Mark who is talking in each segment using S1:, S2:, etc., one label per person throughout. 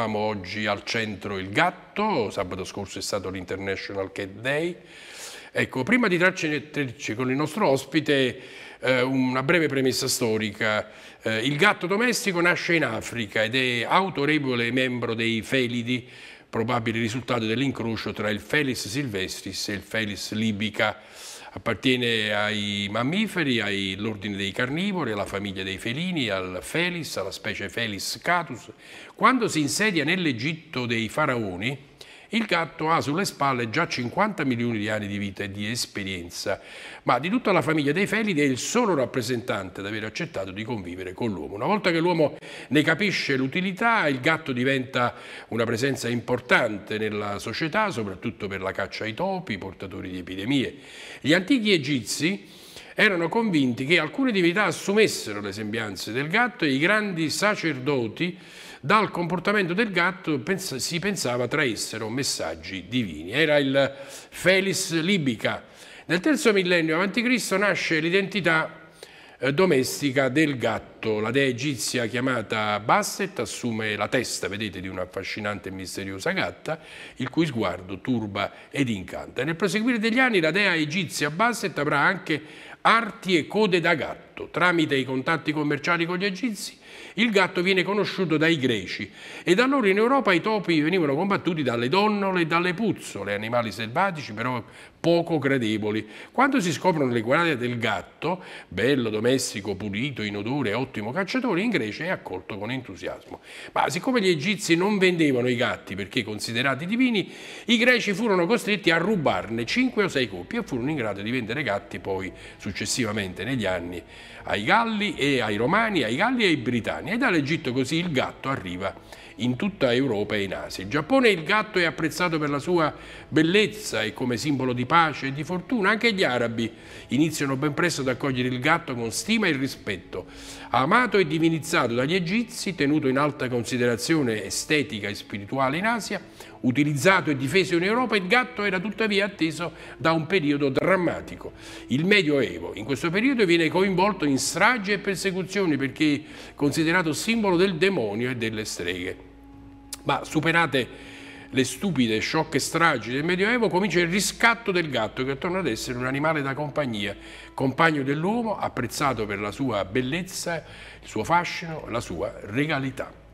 S1: Avevamo oggi al centro il gatto, sabato scorso è stato l'International Cat Day. Ecco, prima di trarci con il nostro ospite, eh, una breve premessa storica. Eh, il gatto domestico nasce in Africa ed è autorevole membro dei felidi, probabile risultato dell'incrocio tra il Felis silvestris e il Felis libica Appartiene ai mammiferi, all'ordine dei carnivori, alla famiglia dei felini, al felis, alla specie Felis catus. Quando si insedia nell'Egitto dei faraoni, il gatto ha sulle spalle già 50 milioni di anni di vita e di esperienza, ma di tutta la famiglia dei felidi è il solo rappresentante ad aver accettato di convivere con l'uomo. Una volta che l'uomo ne capisce l'utilità, il gatto diventa una presenza importante nella società, soprattutto per la caccia ai topi, portatori di epidemie. Gli antichi egizi erano convinti che alcune divinità assumessero le sembianze del gatto e i grandi sacerdoti dal comportamento del gatto si pensava traessero messaggi divini. Era il Felis Libica. Nel terzo millennio a.C. nasce l'identità eh, domestica del gatto. La dea egizia chiamata Basset assume la testa, vedete, di una affascinante e misteriosa gatta, il cui sguardo turba ed incanta. Nel proseguire degli anni la dea egizia Basset avrà anche arti e code da gatto gatto. Tramite i contatti commerciali con gli egizi, il gatto viene conosciuto dai greci e da allora in Europa i topi venivano combattuti dalle donnole e dalle puzzole, animali selvatici però poco gradevoli. Quando si scoprono le guardie del gatto, bello, domestico, pulito, inodore, ottimo cacciatore, in Grecia è accolto con entusiasmo. Ma siccome gli egizi non vendevano i gatti perché considerati divini, i greci furono costretti a rubarne 5 o 6 coppie e furono in grado di vendere gatti poi successivamente negli anni ai Galli e ai Romani, ai Galli e ai Britanni. E dall'Egitto così il gatto arriva in tutta Europa e in Asia. In Giappone il gatto è apprezzato per la sua bellezza e come simbolo di pace e di fortuna. Anche gli arabi iniziano ben presto ad accogliere il gatto con stima e rispetto. Amato e divinizzato dagli egizi, tenuto in alta considerazione estetica e spirituale in Asia, utilizzato e difeso in Europa, il gatto era tuttavia atteso da un periodo drammatico, il Medioevo. In questo periodo viene coinvolto in stragi e persecuzioni perché è considerato simbolo del demonio e delle streghe. Ma superate le stupide sciocche stragi del Medioevo, comincia il riscatto del gatto che torna ad essere un animale da compagnia, compagno dell'uomo, apprezzato per la sua bellezza, il suo fascino, la sua regalità.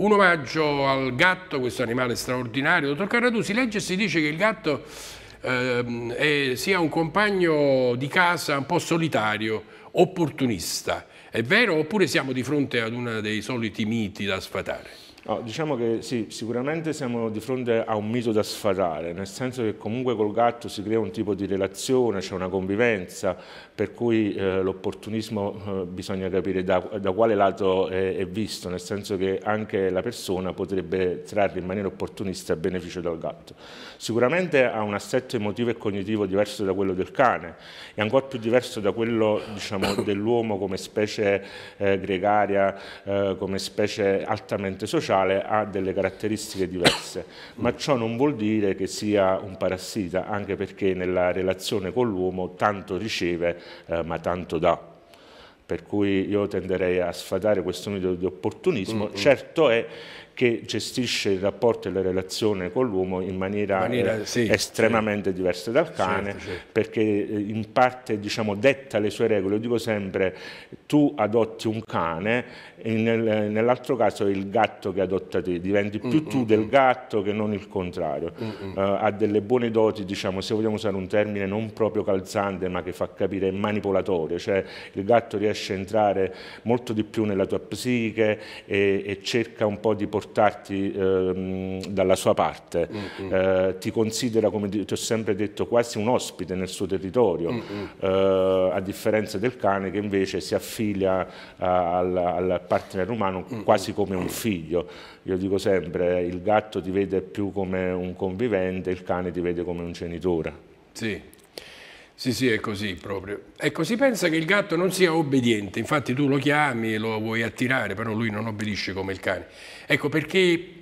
S1: Un omaggio al gatto, questo animale straordinario. Dottor Carradu, si legge e si dice che il gatto eh, è, sia un compagno di casa un po' solitario, opportunista. È vero oppure siamo di fronte ad uno dei soliti miti da sfatare? No, diciamo che sì, sicuramente siamo di fronte a un mito da sfatare, nel senso che
S2: comunque col gatto si crea un tipo di relazione, c'è una convivenza, per cui eh, l'opportunismo eh, bisogna capire da, da quale lato è, è, visto, nel senso che anche la persona potrebbe trarre in maniera opportunista beneficio dal gatto. Sicuramente ha un assetto emotivo e cognitivo diverso da quello del cane e ancora più diverso da quello diciamo, dell'uomo come specie eh, gregaria, eh, come specie altamente sociale speciale ha delle caratteristiche diverse, ma ciò non vuol dire che sia un parassita, anche perché nella relazione con l'uomo tanto riceve eh, ma tanto dà. Per cui io tenderei a sfatare questo metodo di opportunismo. Mm -hmm. Certo è che gestisce il rapporto e la relazione con l'uomo in maniera, maniera eh, sì, estremamente sì. diversa dal certo, cane, certo, certo. perché eh, in parte diciamo, detta le sue regole. Io dico sempre, tu adotti un cane, e nel, nell'altro caso è il gatto che adotta te, diventi più mm, tu mm, del mm. gatto che non il contrario. Uh, ha delle buone doti, diciamo, se vogliamo usare un termine non proprio calzante, ma che fa capire manipolatorio, cioè il gatto riesce a entrare molto di più nella tua psiche e, e cerca un po' di portare portarti eh, dalla sua parte, mm -hmm. eh, ti considera, come ti ho sempre detto, quasi un ospite nel suo territorio, mm -hmm. eh, a differenza del cane che invece si affilia al, al, partner umano mm -hmm. quasi mm. come un figlio. Io dico sempre, il gatto ti vede più come un convivente, il cane ti vede come un genitore.
S1: Sì. Sì, sì, è così proprio. Ecco, si pensa che il gatto non sia obbediente, infatti tu lo chiami e lo vuoi attirare, però lui non obbedisce come il cane. Ecco, perché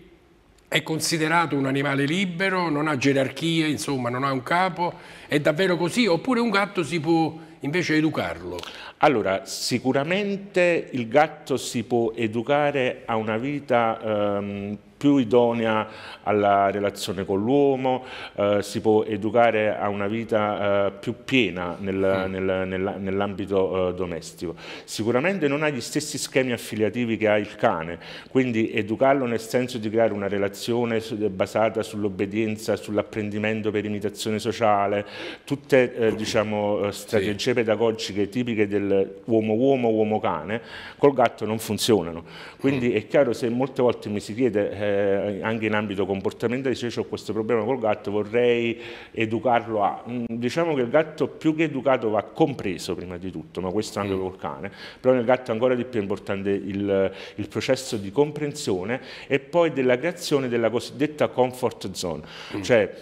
S1: è considerato un animale libero, non ha gerarchie, insomma, non ha un capo, è davvero così? Oppure un gatto si può invece educarlo? Allora, sicuramente il gatto si può educare a una vita
S2: ehm, più idonea alla relazione con l'uomo, eh, si può educare a una vita eh, più piena nel, mm. nel, nel, nell'ambito eh, domestico. Sicuramente non ha gli stessi schemi affiliativi che ha il cane, quindi educarlo nel senso di creare una relazione basata sull'obbedienza, sull'apprendimento per imitazione sociale, tutte eh, diciamo, eh, strategie sì. pedagogiche tipiche dell'uomo-uomo, uomo-cane, col gatto non funzionano. Quindi mm. è chiaro se molte volte mi si chiede eh, eh, anche in ambito comportamentale, se io ho questo problema col gatto vorrei educarlo a... Mm, diciamo che il gatto più che educato va compreso prima di tutto, ma questo anche mm. col cane, però nel gatto ancora di più è importante il, il processo di comprensione e poi della creazione della cosiddetta comfort zone, mm. cioè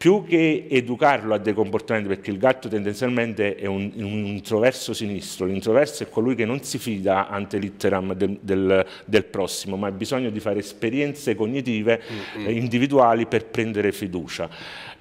S2: più che educarlo a dei comportamenti, perché il gatto tendenzialmente è un, un introverso sinistro, l'introverso è colui che non si fida ante litteram del, del, del prossimo, ma ha bisogno di fare esperienze cognitive mm -hmm. eh, individuali per prendere fiducia.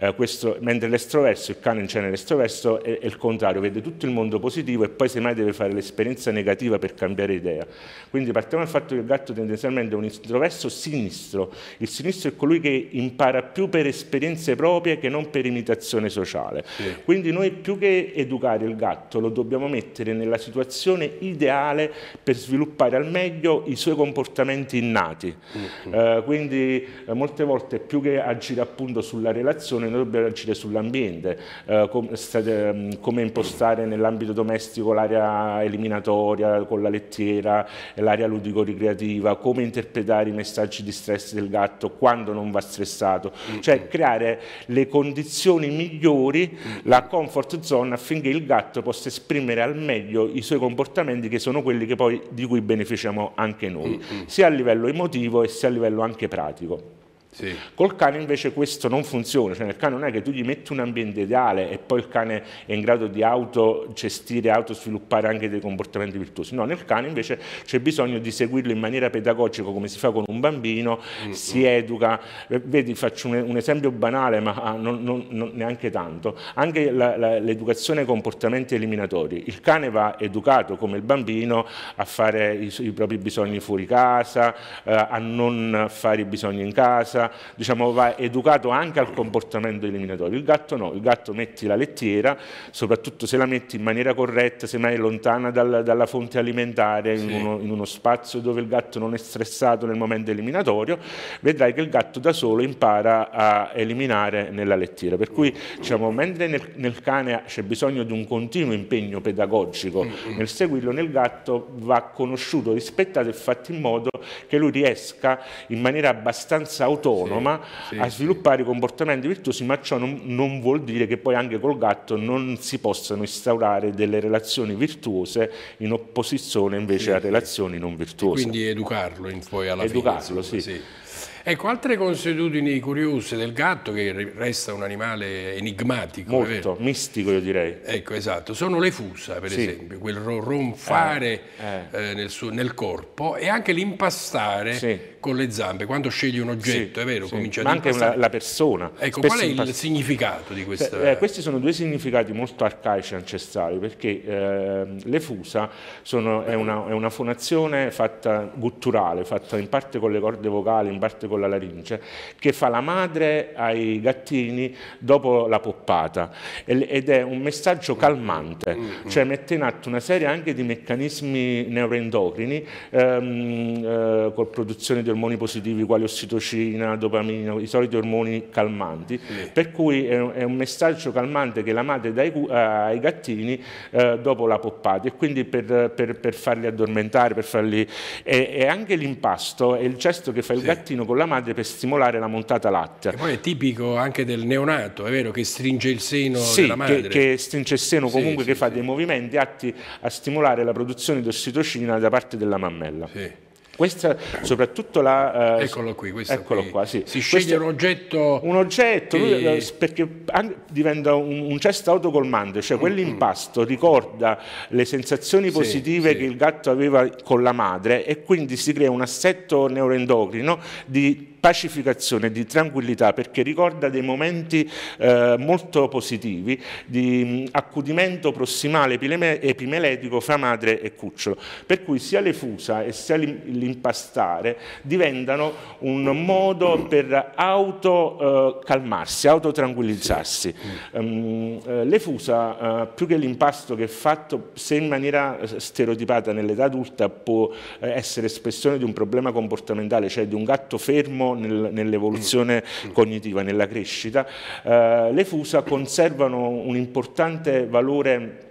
S2: Eh, questo, mentre l'estroverso, il cane in genere estroverso, è, è, il contrario, vede tutto il mondo positivo e poi semmai deve fare l'esperienza negativa per cambiare idea. Quindi partiamo dal fatto che il gatto tendenzialmente è un introverso sinistro, il sinistro è colui che impara più per esperienze proprie proprie che non per imitazione sociale. Sì. Quindi noi più che educare il gatto lo dobbiamo mettere nella situazione ideale per sviluppare al meglio i suoi comportamenti innati. Mm -hmm. eh, quindi eh, molte volte più che agire appunto sulla relazione noi dobbiamo agire sull'ambiente, eh, com ehm, come impostare nell'ambito domestico l'area eliminatoria con la lettiera, l'area ludico-ricreativa, come interpretare i messaggi di stress del gatto quando non va stressato, mm -hmm. cioè creare le le condizioni migliori, la comfort zone affinché il gatto possa esprimere al meglio i suoi comportamenti che sono quelli che poi di cui beneficiamo anche noi, mm, mm. sia a livello emotivo e sia a livello anche pratico. Sì. Col cane invece questo non funziona, cioè nel cane non è che tu gli metti un ambiente ideale e poi il cane è in grado di autogestire, autosviluppare anche dei comportamenti virtuosi, no, nel cane invece c'è bisogno di seguirlo in maniera pedagogica come si fa con un bambino, mm -hmm. si educa, eh, vedi faccio un, un esempio banale ma ah, non, non, non neanche tanto, anche l'educazione ai comportamenti eliminatori, il cane va educato come il bambino a fare i, i propri bisogni fuori casa, eh, a non fare i bisogni in casa, diciamo, va educato anche al comportamento eliminatorio. Il gatto no, il gatto metti la lettiera, soprattutto se la metti in maniera corretta, se mai lontana dalla, dalla fonte alimentare, sì. in, uno, in, uno, spazio dove il gatto non è stressato nel momento eliminatorio, vedrai che il gatto da solo impara a eliminare nella lettiera. Per cui diciamo, mentre nel, nel cane c'è bisogno di un continuo impegno pedagogico, mm, mm. nel seguirlo nel gatto va conosciuto, rispettato e fatto in modo che lui riesca in maniera abbastanza autonoma autonoma sì, sì, a sviluppare sì. comportamenti virtuosi, ma ciò non, non, vuol dire che poi anche col gatto non si possano instaurare delle relazioni virtuose in opposizione invece a relazioni non virtuose. E quindi
S1: educarlo in poi alla educarlo, fine. Educarlo, sì. Ecco, altre consuetudini curiose del gatto, che resta un animale enigmatico. Molto, mistico io direi. Ecco, esatto. Sono le fusa, per sì. esempio, quel ronfare eh, eh. Eh, nel, suo, nel, corpo e anche l'impastare sì. con le zampe. Quando scegli un oggetto, sì, è vero, sì. comincia Ma a anche una, la persona. Ecco, qual è il significato di questa? Eh,
S2: questi sono due significati molto arcaici e ancestrali, perché ehm, le fusa sono, è, una, è una fonazione fatta gutturale, fatta in parte con le corde vocali, in parte parte con la laringe, che fa la madre ai gattini dopo la poppata ed è un messaggio calmante, mm-hmm. cioè mette in atto una serie anche di meccanismi neuroendocrini ehm, eh, con produzione di ormoni positivi quali ossitocina, dopamina, i soliti ormoni calmanti, sì. per cui è, è, un messaggio calmante che la madre dà ai, ai gattini eh, dopo la poppata e quindi per, per, per farli addormentare, per farli... E, e anche l'impasto è il gesto che fa il sì. gattino bambino con la madre per stimolare la montata latte.
S1: E poi è tipico anche del neonato, è vero, che stringe il seno sì, della madre. Che, che stringe il seno comunque, sì, che sì, fa dei movimenti atti a stimolare
S2: la produzione di ossitocina da parte della mammella. Questa, soprattutto la... Eh, eccolo
S1: qui, questo eccolo
S2: qui. qua, sì. Si sceglie questo, un
S1: oggetto... Un oggetto, che... lui, eh,
S2: perché diventa un, un, cesto autocolmante, cioè mm, quell'impasto mm. ricorda le sensazioni positive sì, che sì. il gatto aveva con la madre e quindi si crea un assetto neuroendocrino di pacificazione, di tranquillità, perché ricorda dei momenti eh, molto positivi di accudimento prossimale epimeletico fra madre e cucciolo, per cui sia le fusa e sia l'impastare diventano un modo per autocalmarsi, eh, autotranquillizzarsi. Sì. Um, eh, le fusa, eh, più che l'impasto che è fatto, se in maniera eh, stereotipata nell'età adulta può eh, essere espressione di un problema comportamentale, cioè di un gatto fermo nel, nell'evoluzione mm. Mm. cognitiva, nella crescita, eh, le fusa conservano un importante valore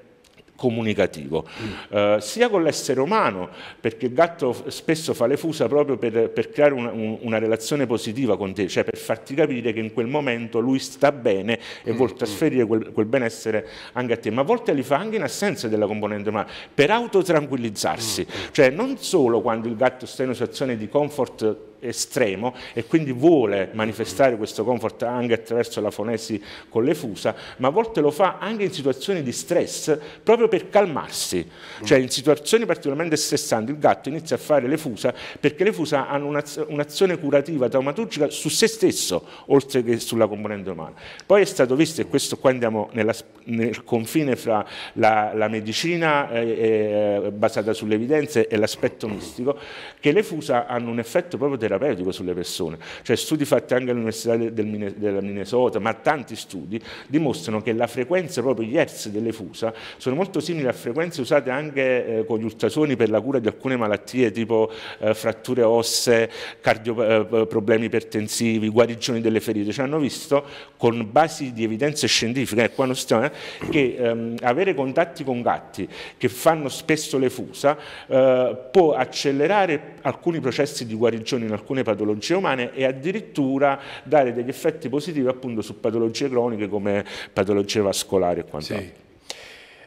S2: comunicativo, mm. eh, sia con l'essere umano, perché il gatto spesso fa le fusa proprio per, per creare una, un, una, relazione positiva con te, cioè per farti capire che in quel momento lui sta bene e vuol trasferire quel, quel benessere anche a te, ma a volte li fa anche in assenza della componente umana, per autotranquillizzarsi, cioè non solo quando il gatto sta in una situazione di comfort estremo e quindi vuole manifestare questo comfort anche attraverso la fonesi con le fusa, ma a volte lo fa anche in situazioni di stress proprio per calmarsi, cioè in situazioni particolarmente stressanti il gatto inizia a fare le fusa perché le fusa hanno un'azione curativa traumaturgica su se stesso oltre che sulla componente umana. Poi è stato visto, e questo qua andiamo nella, nel confine fra la, la medicina eh, eh, basata sulle evidenze e l'aspetto mistico, che le fusa hanno un effetto proprio terapeutico sulle persone. Cioè studi fatti anche all'Università del, della Minnesota, ma tanti studi, dimostrano che la frequenza, proprio gli hertz delle fusa, sono molto simili a frequenze usate anche eh, con gli ultrasuoni per la cura di alcune malattie tipo eh, fratture ossee, cardio, eh, problemi ipertensivi, guarigioni delle ferite. Ci cioè, hanno visto con basi di evidenze scientifiche, eh, qua non stiamo, eh, che ehm, avere contatti con gatti che fanno spesso le fusa eh, può accelerare alcuni processi di guarigione in alcune patologie umane e addirittura dare degli effetti positivi appunto su patologie croniche come patologie vascolari e quant'altro. Sì.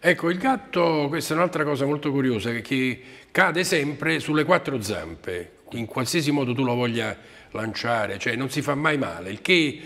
S1: Ecco, il gatto, questa è un'altra cosa molto curiosa, che cade sempre sulle quattro zampe, in qualsiasi modo tu lo voglia lanciare, cioè non si fa mai male, il che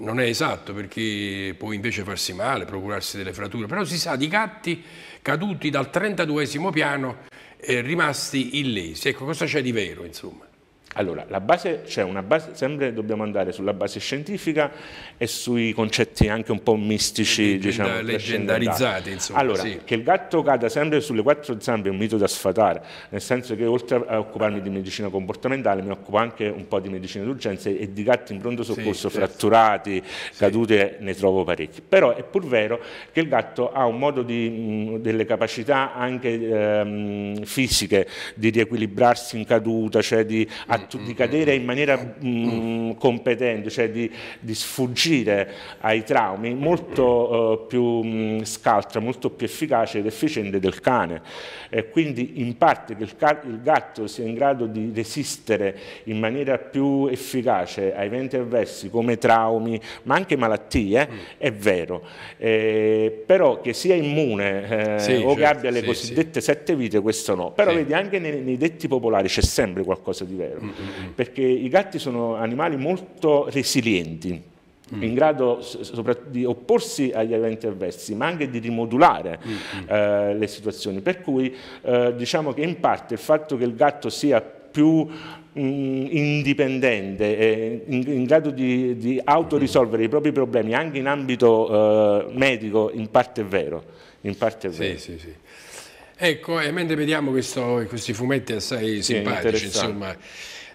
S1: non è esatto perché può invece farsi male, procurarsi delle fratture, però si sa di gatti caduti dal 32 piano eh, rimasti illesi. Ecco, cosa c'è di vero, insomma? Allora, la base,
S2: cioè base, sempre dobbiamo andare sulla base scientifica e sui concetti anche un po' mistici, Leggenda, diciamo, Leggendarizzati, insomma. Allora, sì. che il gatto cada sempre sulle quattro zampe è un mito da sfatare, nel senso che oltre a occuparmi di medicina comportamentale mi occupo anche un po' di medicina d'urgenza e di gatti in pronto soccorso sì, certo. fratturati, sì. cadute, ne trovo parecchi. Però è pur vero che il gatto ha un modo di, delle capacità anche ehm, fisiche di riequilibrarsi in caduta, cioè di mm di cadere in maniera mh, mm, competente, cioè di, di, sfuggire ai traumi, molto uh, più mh, mm, scaltra, molto più efficace ed efficiente del cane. E quindi in parte che il, il gatto sia in grado di resistere in maniera più efficace a eventi avversi come traumi, ma anche malattie, mm. è vero. Eh, però che sia immune eh, sì, o certo, che abbia le sì, cosiddette sì. sette vite, questo no. Però vedi, anche nei, nei detti popolari c'è sempre qualcosa di vero. Mm perché i gatti sono animali molto resilienti mm. in grado di opporsi agli eventi avversi, ma anche di rimodulare mm. eh, le situazioni. Per cui eh, diciamo che in parte il fatto che il gatto sia più mm, indipendente, eh, in, in, grado di, di autorisolvere mm. i propri problemi anche in ambito eh, medico, in parte è vero. Parte è vero. Sì, sì, sì.
S1: Ecco, e eh, mentre vediamo questo, questi fumetti assai simpatici, insomma.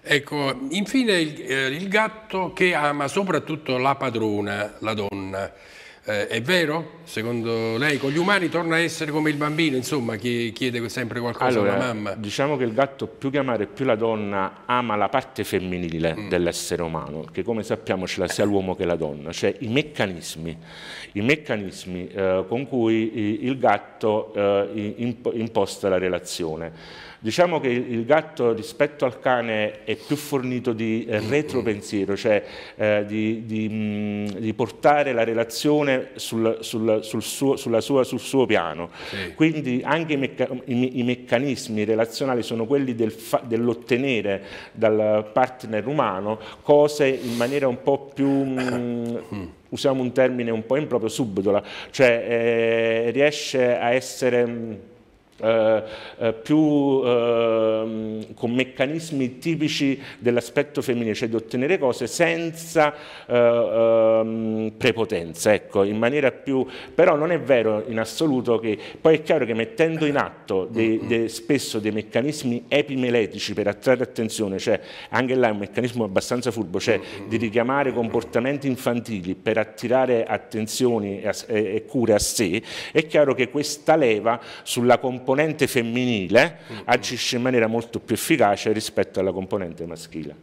S1: Ecco, infine il, eh, il, gatto che ama soprattutto la padrona, la donna. Eh, è vero? Secondo lei con gli umani torna a essere come il bambino, insomma, che chiede sempre qualcosa allora, alla
S2: mamma? Diciamo che il gatto più che amare più la donna ama la parte femminile mm. dell'essere umano, che come sappiamo ce la sia l'uomo che la donna, cioè i meccanismi, i meccanismi eh, con cui il gatto eh, imposta la relazione. Diciamo che il gatto rispetto al cane è più fornito di eh, retropensiero, cioè eh, di, di, mh, mm, di, portare la relazione sul, sul, sul, suo, sua, sul suo, piano. Sì. Quindi anche i, mecca i, i, meccanismi relazionali sono quelli del dell'ottenere dal partner umano cose in maniera un po' più... Mh, mm, usiamo un termine un po' improprio, subdola, cioè eh, riesce a essere mm, eh, eh, più eh, con meccanismi tipici dell'aspetto femminile, cioè di ottenere cose senza eh, ehm, prepotenza, ecco, in maniera più... però non è vero in assoluto che poi è chiaro che mettendo in atto dei, dei, spesso dei meccanismi epimeletici per attrarre attenzione, cioè anche là è un meccanismo abbastanza furbo, cioè di richiamare comportamenti infantili per attirare attenzioni e, e, e cure a sé, è chiaro che questa leva sulla competenza componente femminile mm-hmm. agisce in maniera molto più efficace rispetto alla componente maschile.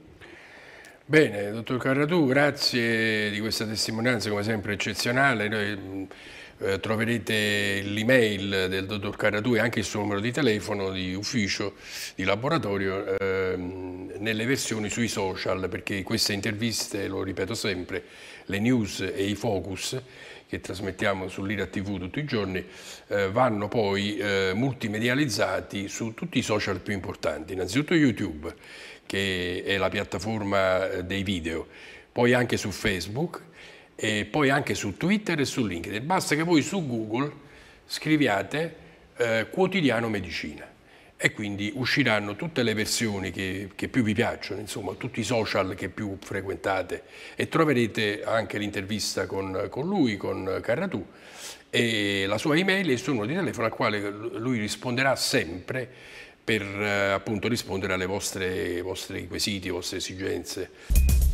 S1: Bene, dottor Carratù, grazie di questa testimonianza come sempre eccezionale. Noi, mm, eh, troverete l'email del dottor Carratù e anche il suo numero di telefono di ufficio, di laboratorio, eh, nelle versioni sui social, perché queste interviste, lo ripeto sempre, le news e i focus che trasmettiamo sull'Ira TV tutti i giorni, eh, vanno poi eh, multimedializzati su tutti i social più importanti, innanzitutto YouTube, che è la piattaforma eh, dei video, poi anche su Facebook e poi anche su Twitter e su LinkedIn. Basta che voi su Google scriviate eh, quotidiano medicina e quindi usciranno tutte le versioni che, che, più vi piacciono, insomma, tutti i social che più frequentate e troverete anche l'intervista con, con, lui, con Carratù e la sua email e il suo numero di telefono al quale lui risponderà sempre per eh, appunto rispondere alle vostre, vostre quesiti, alle vostre esigenze.